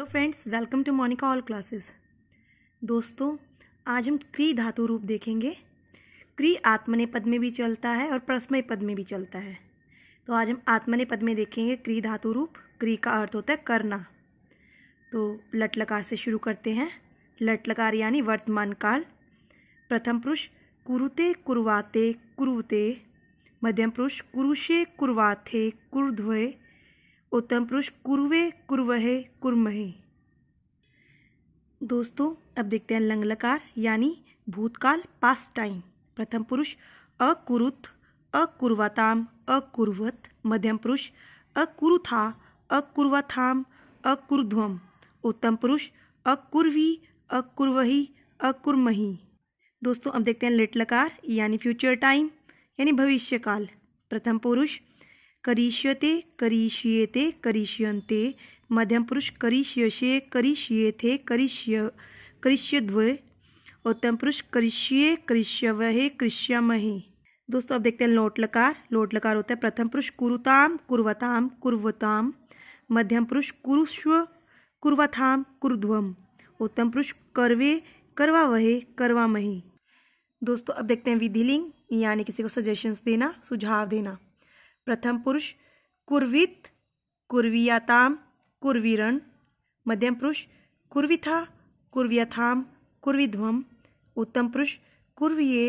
Hello friends welcome to Monika all classes दोस्तों आज हम क्री धातु रूप देखेंगे क्री आत्मने पद में भी चलता है और प्रस्मय पद में भी चलता है तो आज हम आत्मने पद में देखेंगे क्री धातु रूप क्री का अर्थ होता है करना तो लट लकार से शुरू करते हैं लट लकार यानी वर्तमान काल प्रथम पुरुष कुरुते कुरवाते कुरुते मध्यम पुरुष कुरुषे कुरवाथे कुरुध्वे उत्तम पुरुष कुरवे कुरवहे कुरमहे दोस्तों अब देखते हैं लंगलकार यानी भूतकाल पास्ट टाइम प्रथम पुरुष अकुरुत अकुरवाताम अकुरवत मध्यम पुरुष अकुरुथा अकुरवाथाम अकुरध्वम उत्तम पुरुष अकुर्वी अकुरवही अकुरमही दोस्तों अब देखते हैं लिटलकार यानी फ्यूचर टाइम यानी भविष्यकाल प्रथम पुरुष करिष्यते करिष्येते करिष्यन्ते मध्यम पुरुष करिष्यसे करिष्ये थे करिष्य करिष्यद्वय उत्तम पुरुष करिष्ये करिष्यवहे कृष्यामहे दोस्तों अब देखते हैं लोट लकार लोट लकार होता है प्रथम पुरुष कुरुताम कुर्वताम कुर्वताम मध्यम पुरुष कुरुष्व कुर्वथाम कुरुध्वम उत्तम पुरुष करवे करवा वहे करवा मही दोस्तों अब देखते हैं विधिलिंग यानी किसी को सजेशंस देना सुझाव देना प्रथम पुरुष कुर्वित कुर्वीयाताम कुर्वीरण मध्यम पुरुष कुर्विथा कुर्व्यथाम कुर्विध्वम उत्तम पुरुष कुर्विये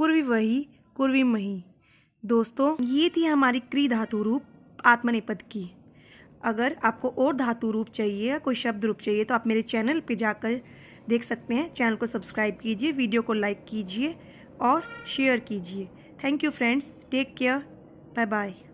कुर्विवही कुर्विमही दोस्तों ये थी हमारी क्री धातु रूप आत्मनेपद की अगर आपको और धातु रूप चाहिए या कोई शब्द रूप चाहिए तो आप मेरे चैनल पे जाकर देख सकते हैं चैनल को सब्सक्राइब कीजिए वीडियो को लाइक कीजिए और शेयर कीजिए thank you friends take care Bye bye.